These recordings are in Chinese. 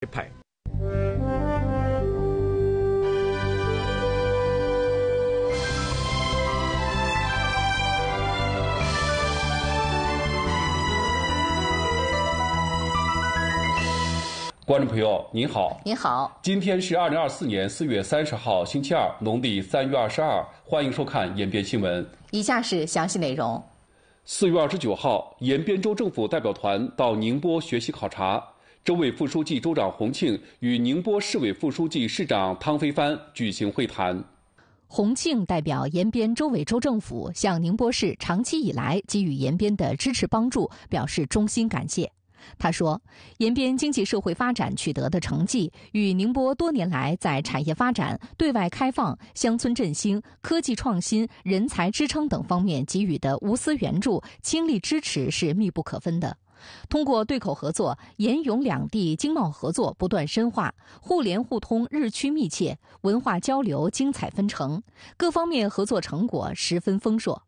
一派。观众朋友，您好，您好，今天是二零二四年四月三十号，星期二，农历三月二十二，欢迎收看《延边新闻》。以下是详细内容：四月二十九号，延边州政府代表团到宁波学习考察。州委副书记、州长洪庆与宁波市委副书记、市长汤飞帆举行会谈。洪庆代表延边州委、州政府向宁波市长期以来给予延边的支持帮助表示衷心感谢。他说，延边经济社会发展取得的成绩与宁波多年来在产业发展、对外开放、乡村振兴、科技创新、人才支撑等方面给予的无私援助、倾力支持是密不可分的。通过对口合作，沿永两地经贸合作不断深化，互联互通日趋密切，文化交流精彩纷呈，各方面合作成果十分丰硕。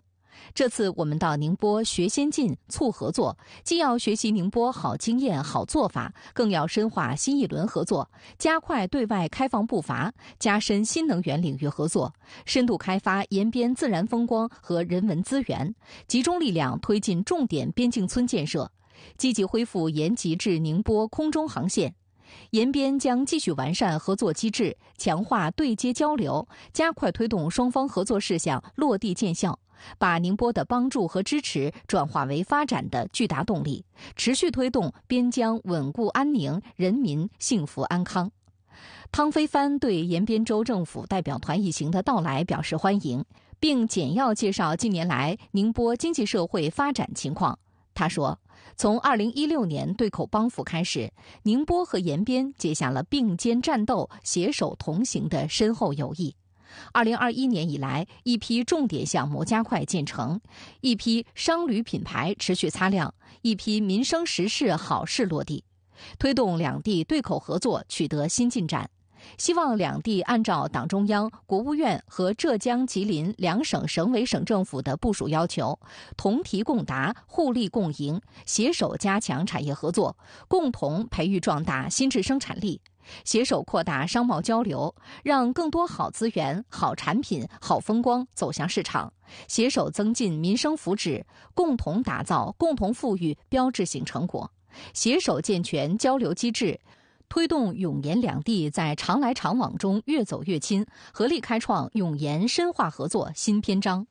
这次我们到宁波学先进、促合作，既要学习宁波好经验、好做法，更要深化新一轮合作，加快对外开放步伐，加深新能源领域合作，深度开发沿边自然风光和人文资源，集中力量推进重点边境村建设。积极恢复延吉至宁波空中航线，延边将继续完善合作机制，强化对接交流，加快推动双方合作事项落地见效，把宁波的帮助和支持转化为发展的巨大动力，持续推动边疆稳固安宁、人民幸福安康。汤飞帆对延边州政府代表团一行的到来表示欢迎，并简要介绍近年来宁波经济社会发展情况。他说：“从二零一六年对口帮扶开始，宁波和延边结下了并肩战斗、携手同行的深厚友谊。二零二一年以来，一批重点项目加快建成，一批商旅品牌持续擦亮，一批民生实事好事落地，推动两地对口合作取得新进展。”希望两地按照党中央、国务院和浙江、吉林两省省委、省政府的部署要求，同题共答，互利共赢，携手加强产业合作，共同培育壮大新质生产力；携手扩大商贸交流，让更多好资源、好产品、好风光走向市场；携手增进民生福祉，共同打造、共同富裕标志性成果；携手健全交流机制。推动永延两地在常来常往中越走越亲，合力开创永延深化合作新篇章。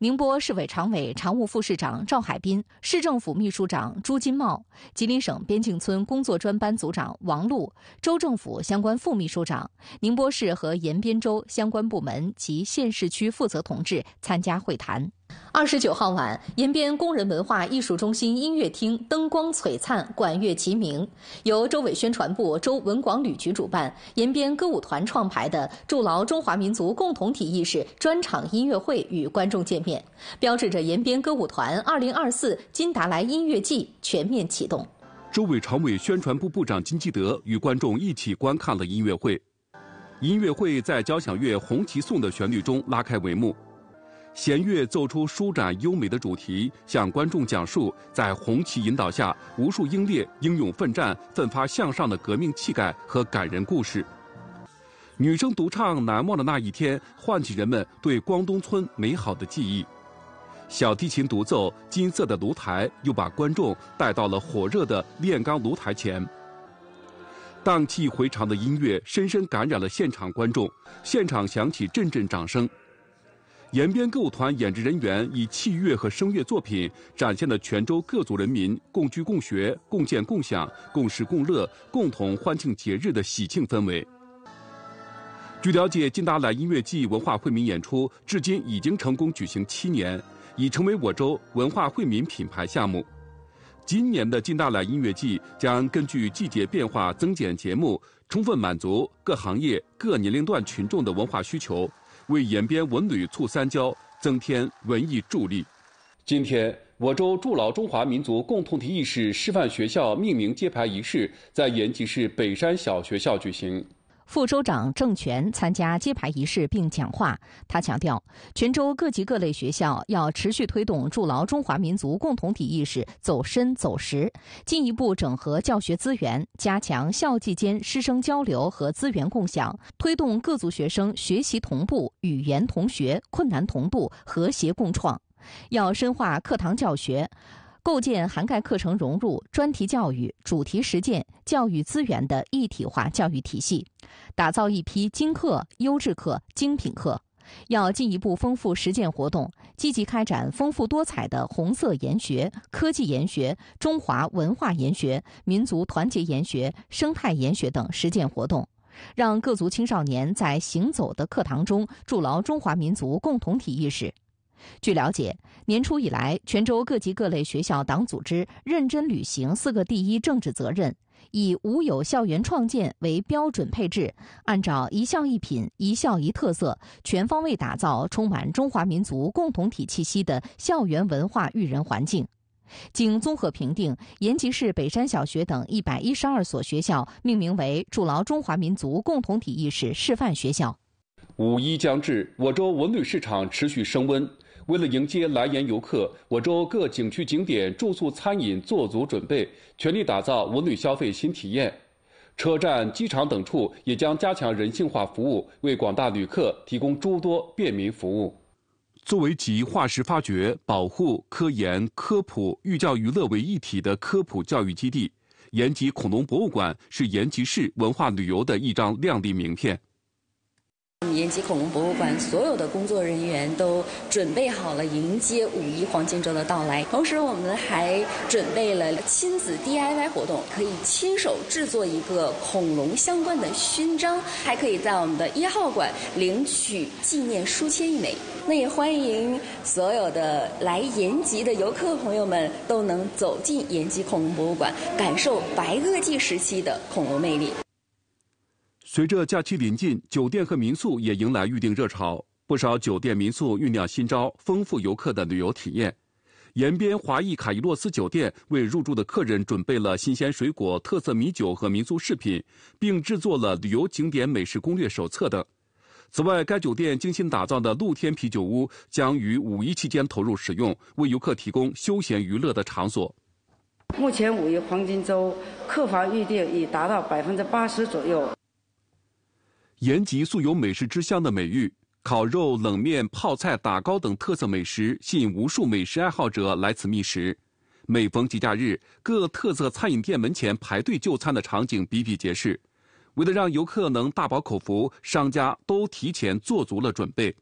宁波市委常委、常务副市长赵海滨，市政府秘书长朱金茂，吉林省边境村工作专班组长王璐，州政府相关副秘书长，宁波市和延边州相关部门及县市区负责同志参加会谈。二十九号晚，延边工人文化艺术中心音乐厅灯光璀璨，管乐齐鸣。由州委宣传部、州文广旅局主办，延边歌舞团创排的“筑牢中华民族共同体意识”专场音乐会与观众见面，标志着延边歌舞团二零二四金达莱音乐季全面启动。州委常委、宣传部部长金基德与观众一起观看了音乐会。音乐会在交响乐《红旗颂》的旋律中拉开帷幕。弦乐奏出舒展优美的主题，向观众讲述在红旗引导下，无数英烈英勇奋战、奋发向上的革命气概和感人故事。女生独唱《难忘的那一天》，唤起人们对光东村美好的记忆。小提琴独奏《金色的炉台》，又把观众带到了火热的炼钢炉台前。荡气回肠的音乐深深感染了现场观众，现场响起阵阵掌声。延边歌舞团演职人员以器乐和声乐作品展现了泉州各族人民共居、共学、共建、共享、共事、共乐，共同欢庆节日的喜庆氛围。据了解，金达莱音乐季文化惠民演出至今已经成功举行七年，已成为我州文化惠民品牌项目。今年的金达莱音乐季将根据季节变化增减节目，充分满足各行业、各年龄段群众的文化需求。为延边文旅促三交增添文艺助力。今天，我州筑牢中华民族共同体意识示范学校命名揭牌仪式在延吉市北山小学校举行。副州长郑权参加揭牌仪式并讲话。他强调，泉州各级各类学校要持续推动筑牢中华民族共同体意识走深走实，进一步整合教学资源，加强校际间师生交流和资源共享，推动各族学生学习同步、语言同学、困难同步、和谐共创。要深化课堂教学。构建涵盖课程融入、专题教育、主题实践、教育资源的一体化教育体系，打造一批精课、优质课、精品课。要进一步丰富实践活动，积极开展丰富多彩的红色研学、科技研学、中华文化研学、民族团结研学、生态研学等实践活动，让各族青少年在行走的课堂中筑牢中华民族共同体意识。据了解，年初以来，泉州各级各类学校党组织认真履行“四个第一”政治责任，以无有校园创建为标准配置，按照“一校一品、一校一特色”，全方位打造充满中华民族共同体气息的校园文化育人环境。经综合评定，延吉市北山小学等112所学校命名为“筑牢中华民族共同体意识示范学校”。五一将至，我州文旅市场持续升温。为了迎接来延游客，我州各景区景点、住宿、餐饮做足准备，全力打造文旅消费新体验。车站、机场等处也将加强人性化服务，为广大旅客提供诸多便民服务。作为集化石发掘、保护、科研、科普、寓教于乐为一体的科普教育基地，延吉恐龙博物馆是延吉市文化旅游的一张亮丽名片。延吉恐龙博物馆所有的工作人员都准备好了迎接五一黄金周的到来，同时我们还准备了亲子 DIY 活动，可以亲手制作一个恐龙相关的勋章，还可以在我们的一号馆领取纪念书签一枚。那也欢迎所有的来延吉的游客朋友们都能走进延吉恐龙博物馆，感受白垩纪时期的恐龙魅力。随着假期临近，酒店和民宿也迎来预订热潮。不少酒店民宿酝酿新招，丰富游客的旅游体验。延边华裔卡伊洛斯酒店为入住的客人准备了新鲜水果、特色米酒和民宿饰品，并制作了旅游景点美食攻略手册等。此外，该酒店精心打造的露天啤酒屋将于五一期间投入使用，为游客提供休闲娱乐的场所。目前五一黄金周客房预订已达到百分之八十左右。延吉素有“美食之乡”的美誉，烤肉、冷面、泡菜、打糕等特色美食吸引无数美食爱好者来此觅食。每逢节假日，各特色餐饮店门前排队就餐的场景比比皆是。为了让游客能大饱口福，商家都提前做足了准备。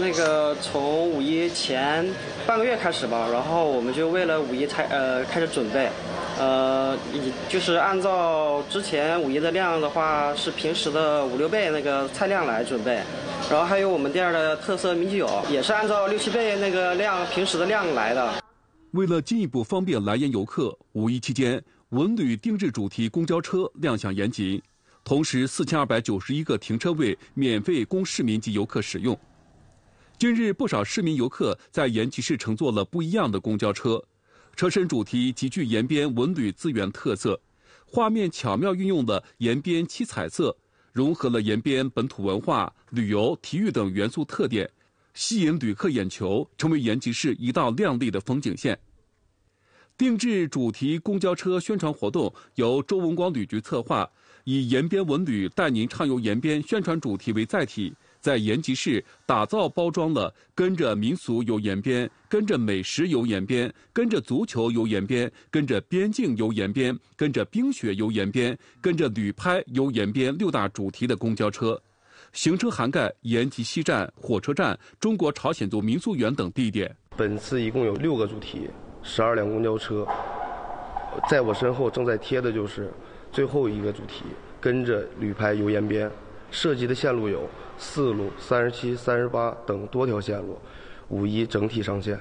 那个从五一前半个月开始吧，然后我们就为了五一才呃开始准备。呃，就是按照之前五一的量的话，是平时的五六倍那个菜量来准备，然后还有我们店儿的特色米酒，也是按照六七倍那个量平时的量来的。为了进一步方便来盐游客，五一期间文旅定制主题公交车亮相延吉，同时四千二百九十一个停车位免费供市民及游客使用。近日，不少市民游客在延吉市乘坐了不一样的公交车。车身主题极具延边文旅资源特色，画面巧妙运用了延边七彩色，融合了延边本土文化旅游、体育等元素特点，吸引旅客眼球，成为延吉市一道亮丽的风景线。定制主题公交车宣传活动由周文光旅局策划，以“延边文旅带您畅游延边”宣传主题为载体。在延吉市打造包装了跟着民俗游延边、跟着美食游延边、跟着足球游延边、跟着边境游延边、跟着冰雪游延边、跟着旅拍游延边六大主题的公交车，行车涵盖延吉西站、火车站、中国朝鲜族民俗园等地点。本次一共有六个主题，十二辆公交车。在我身后正在贴的就是最后一个主题：跟着旅拍游延边。涉及的线路有四路、三十七、三十八等多条线路，五一整体上线。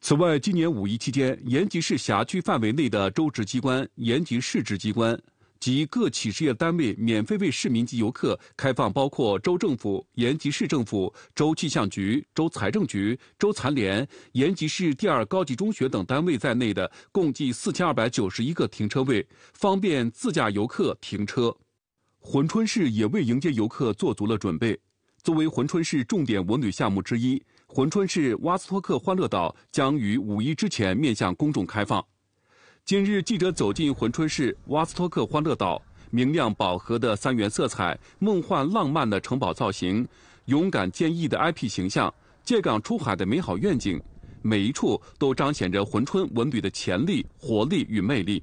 此外，今年五一期间，延吉市辖区范围内的州直机关、延吉市直机关及各企事业单位免费为市民及游客开放，包括州政府、延吉市政府、州气象局、州财政局、州残联、延吉市第二高级中学等单位在内的共计四千二百九十一个停车位，方便自驾游客停车。珲春市也为迎接游客做足了准备。作为珲春市重点文旅项目之一，珲春市瓦斯托克欢乐岛将于五一之前面向公众开放。今日记者走进珲春市瓦斯托克欢乐岛，明亮饱和的三原色彩，梦幻浪漫的城堡造型，勇敢坚毅的 IP 形象，借港出海的美好愿景，每一处都彰显着珲春文旅的潜力、活力与魅力。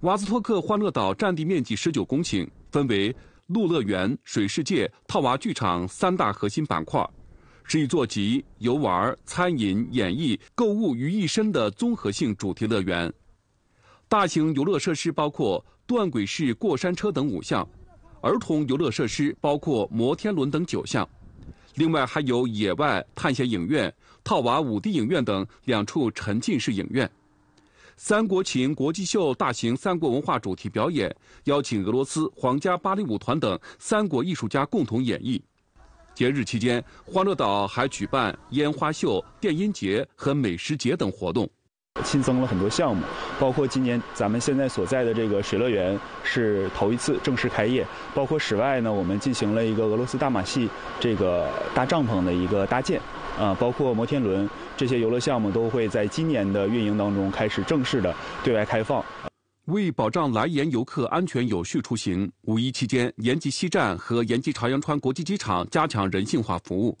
瓦斯托克欢乐岛占地面积十九公顷，分为陆乐园、水世界、套娃剧场三大核心板块，是一座集游玩、餐饮、演艺、购物于一身的综合性主题乐园。大型游乐设施包括断轨式过山车等五项，儿童游乐设施包括摩天轮等九项，另外还有野外探险影院、套娃五 d 影院等两处沉浸式影院。三国情国际秀、大型三国文化主题表演，邀请俄罗斯皇家芭蕾舞团等三国艺术家共同演绎。节日期间，欢乐岛还举办烟花秀、电音节和美食节等活动。新增了很多项目，包括今年咱们现在所在的这个水乐园是头一次正式开业，包括室外呢，我们进行了一个俄罗斯大马戏这个搭帐篷的一个搭建。啊，包括摩天轮这些游乐项目都会在今年的运营当中开始正式的对外开放。为保障来延游客安全有序出行，五一期间，延吉西站和延吉朝阳川国际机场加强人性化服务。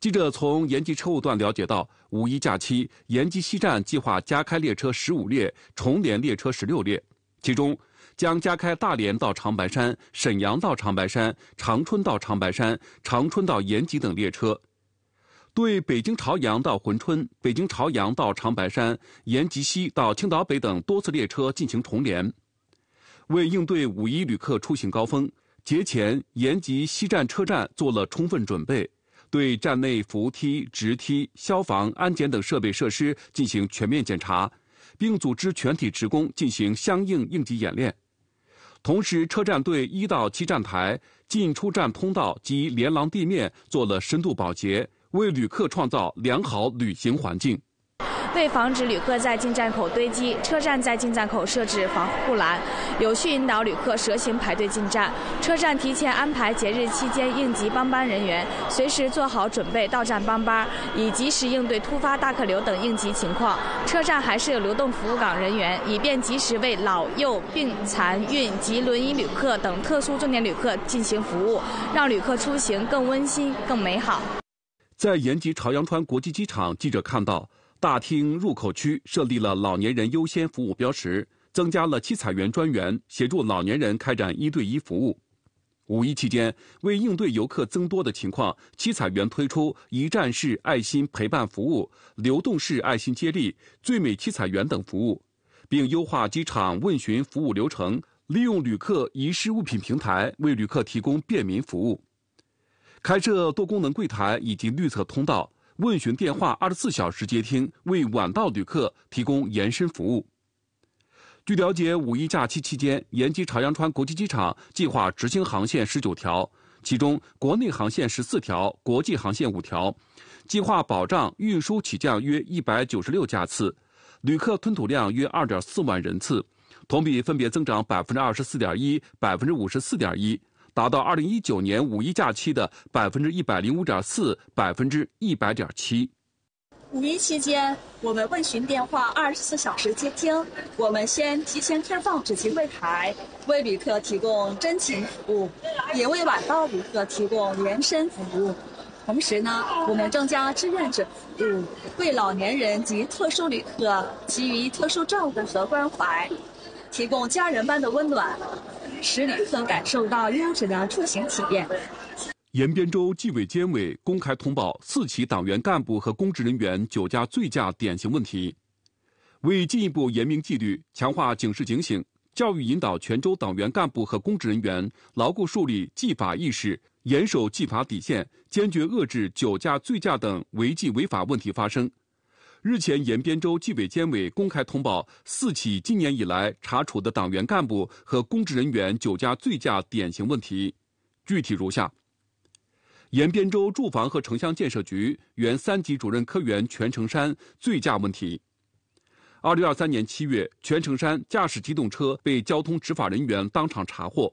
记者从延吉车务段了解到，五一假期，延吉西站计划加开列车十五列，重联列车十六列，其中将加开大连到长白山、沈阳到长白山、长春到长白山、长春到延吉等列车。对北京朝阳到珲春、北京朝阳到长白山、延吉西到青岛北等多次列车进行重联。为应对五一旅客出行高峰，节前延吉西站车站做了充分准备，对站内扶梯、直梯、消防、安检等设备设施进行全面检查，并组织全体职工进行相应应急演练。同时，车站对一到七站台、进出站通道及连廊地面做了深度保洁。为旅客创造良好旅行环境。为防止旅客在进站口堆积，车站在进站口设置防护栏，有序引导旅客蛇形排队进站。车站提前安排节日期间应急帮班人员，随时做好准备，到站帮班，以及时应对突发大客流等应急情况。车站还设有流动服务岗人员，以便及时为老幼病残孕及轮椅旅客等特殊重点旅客进行服务，让旅客出行更温馨、更美好。在延吉朝阳川国际机场，记者看到大厅入口区设立了老年人优先服务标识，增加了七彩园专员协助老年人开展一对一服务。五一期间，为应对游客增多的情况，七彩园推出一站式爱心陪伴服务、流动式爱心接力、最美七彩园等服务，并优化机场问询服务流程，利用旅客遗失物品平台为旅客提供便民服务。开设多功能柜台以及绿色通道，问询电话二十四小时接听，为晚到旅客提供延伸服务。据了解，五一假期期间，延吉朝阳川国际机场计划执行航线十九条，其中国内航线十四条，国际航线五条，计划保障运输起降约一百九十六架次，旅客吞吐量约二点四万人次，同比分别增长百分之二十四点一、百分之五十四点一。达到二零一九年五一假期的百分之一百零五点四百分之一百点七。五一期间，我们问询电话二十四小时接听。我们先提前开放执勤柜台，为旅客提供真情服务，也为晚到旅客提供延伸服务。同时呢，我们增加志愿者服务，为老年人及特殊旅客给予特殊照顾和关怀，提供家人般的温暖。使旅客感受到优质的出行体验。延边州纪委监委公开通报四起党员干部和公职人员酒驾醉驾典型问题，为进一步严明纪律、强化警示警醒，教育引导全州党员干部和公职人员牢固树立纪法意识，严守纪法底线，坚决遏制酒驾醉驾等违纪违法问题发生。日前，延边州纪委监委公开通报四起今年以来查处的党员干部和公职人员酒驾醉驾典型问题，具体如下：延边州住房和城乡建设局原三级主任科员全成山醉驾问题。二零二三年七月，全成山驾驶机动车被交通执法人员当场查获，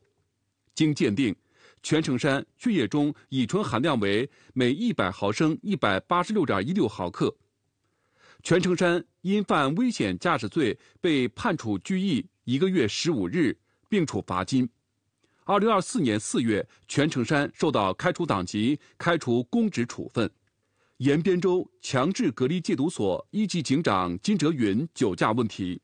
经鉴定，全成山血液中乙醇含量为每一百毫升一百八十六点一六毫克。全成山因犯危险驾驶罪，被判处拘役一个月十五日，并处罚金。二零二四年四月，全成山受到开除党籍、开除公职处分。延边州强制隔离戒毒所一级警长金哲云酒驾问题。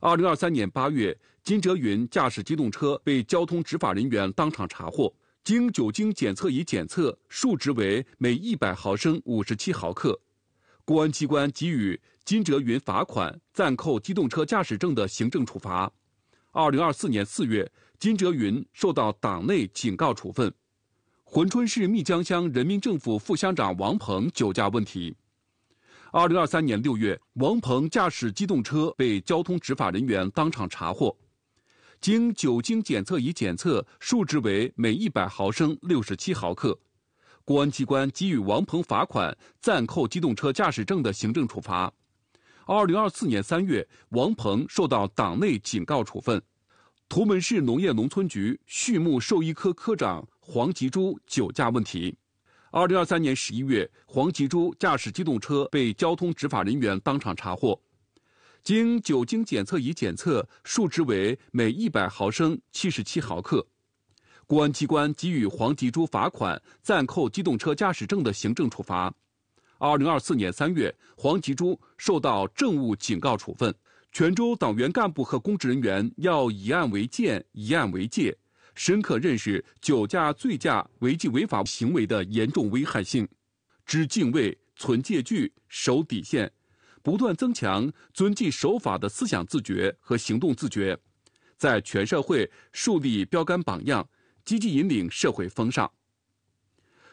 二零二三年八月，金哲云驾驶机动车被交通执法人员当场查获，经酒精检测仪检测，数值为每一百毫升五十七毫克。公安机关给予金哲云罚款、暂扣机动车驾驶证的行政处罚。二零二四年四月，金哲云受到党内警告处分。珲春市密江乡人民政府副乡长王鹏酒驾问题。二零二三年六月，王鹏驾驶机动车被交通执法人员当场查获，经酒精检测仪检测，数值为每一百毫升六十七毫克。公安机关给予王鹏罚款、暂扣机动车驾驶证的行政处罚。二零二四年三月，王鹏受到党内警告处分。图门市农业农村局畜牧兽医科科长黄吉珠酒驾问题。二零二三年十一月，黄吉珠驾驶机动车被交通执法人员当场查获，经酒精检测仪检测，数值为每一百毫升七十七毫克。公安机关给予黄吉珠罚款、暂扣机动车驾驶证的行政处罚。二零二四年三月，黄吉珠受到政务警告处分。泉州党员干部和公职人员要以案为鉴、以案为戒，深刻认识酒驾、醉驾、违纪违法行为的严重危害性，知敬畏、存戒惧、守底线，不断增强遵纪守法的思想自觉和行动自觉，在全社会树立标杆榜样。积极引领社会风尚。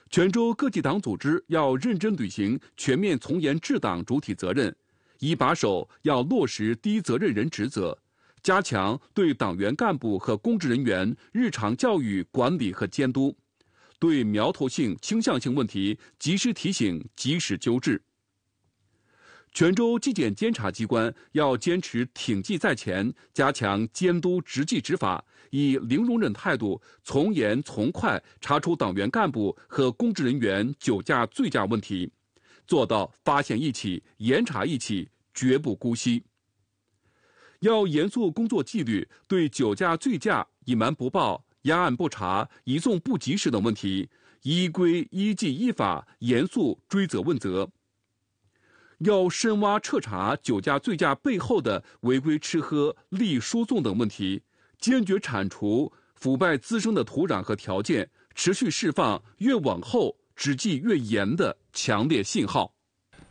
泉州各级党组织要认真履行全面从严治党主体责任，一把手要落实第一责任人职责，加强对党员干部和公职人员日常教育管理和监督，对苗头性、倾向性问题及时提醒、及时纠治。泉州纪检监察机关要坚持挺纪在前，加强监督执纪执法，以零容忍态度从严从快查处党员干部和公职人员酒驾醉驾问题，做到发现一起严查一起，绝不姑息。要严肃工作纪律，对酒驾醉驾隐瞒不报、压案不查、移送不及时等问题，依规依纪依法严肃追责问责。要深挖彻查酒驾醉驾背后的违规吃喝、利益输送等问题，坚决铲除腐败滋生的土壤和条件，持续释放越往后执纪越严的强烈信号。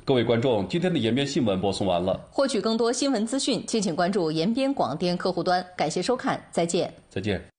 各位观众，今天的延边新闻播送完了。获取更多新闻资讯，敬请关注延边广电客户端。感谢收看，再见。再见。